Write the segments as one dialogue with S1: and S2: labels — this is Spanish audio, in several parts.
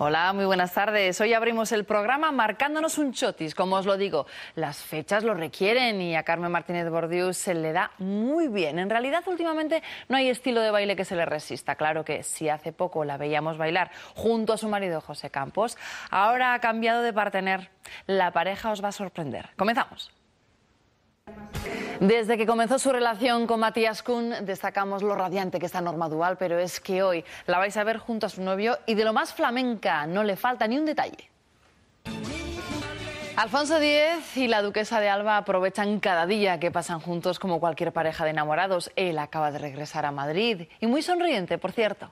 S1: Hola, muy buenas tardes. Hoy abrimos el programa marcándonos un chotis. Como os lo digo, las fechas lo requieren y a Carmen Martínez Bordiú se le da muy bien. En realidad, últimamente no hay estilo de baile que se le resista. Claro que si hace poco la veíamos bailar junto a su marido José Campos, ahora ha cambiado de partener. La pareja os va a sorprender. Comenzamos. Desde que comenzó su relación con Matías Kuhn, destacamos lo radiante que está Norma Dual, pero es que hoy la vais a ver junto a su novio y de lo más flamenca, no le falta ni un detalle. Alfonso X y la duquesa de Alba aprovechan cada día que pasan juntos como cualquier pareja de enamorados. Él acaba de regresar a Madrid y muy sonriente, por cierto.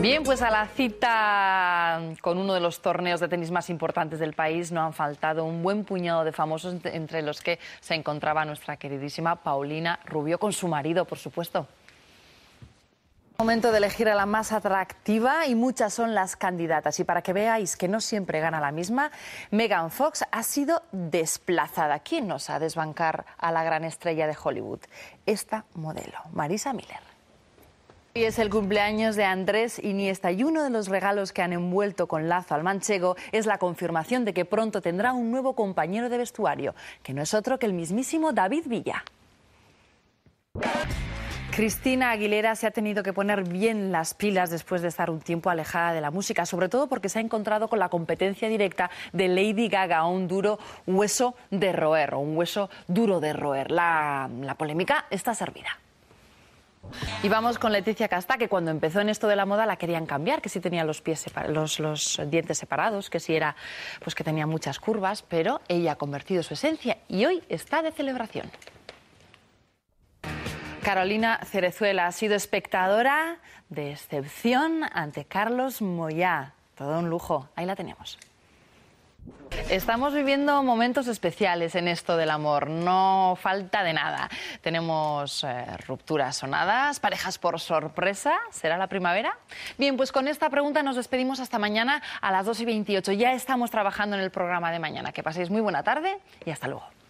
S1: Bien, pues a la cita con uno de los torneos de tenis más importantes del país no han faltado un buen puñado de famosos entre los que se encontraba nuestra queridísima Paulina Rubio con su marido, por supuesto. Momento de elegir a la más atractiva y muchas son las candidatas. Y para que veáis que no siempre gana la misma, Megan Fox ha sido desplazada. ¿Quién nos ha desbancar a la gran estrella de Hollywood? Esta modelo, Marisa Miller. Hoy es el cumpleaños de Andrés Iniesta y uno de los regalos que han envuelto con lazo al manchego es la confirmación de que pronto tendrá un nuevo compañero de vestuario, que no es otro que el mismísimo David Villa. Cristina Aguilera se ha tenido que poner bien las pilas después de estar un tiempo alejada de la música, sobre todo porque se ha encontrado con la competencia directa de Lady Gaga, un duro hueso de roer, o un hueso duro de roer. la polémica está servida. Y vamos con Leticia Casta, que cuando empezó en esto de la moda la querían cambiar, que si sí tenía los pies los, dientes separados, que si era, pues que tenía muchas curvas, pero ella ha convertido su esencia y hoy está de celebración. Carolina Cerezuela ha sido espectadora de excepción ante Carlos Moyá. Todo un lujo. Ahí la tenemos. Estamos viviendo momentos especiales en esto del amor, no falta de nada. Tenemos eh, rupturas sonadas, parejas por sorpresa, ¿será la primavera? Bien, pues con esta pregunta nos despedimos hasta mañana a las 2 y 28. Ya estamos trabajando en el programa de mañana. Que paséis muy buena tarde y hasta luego.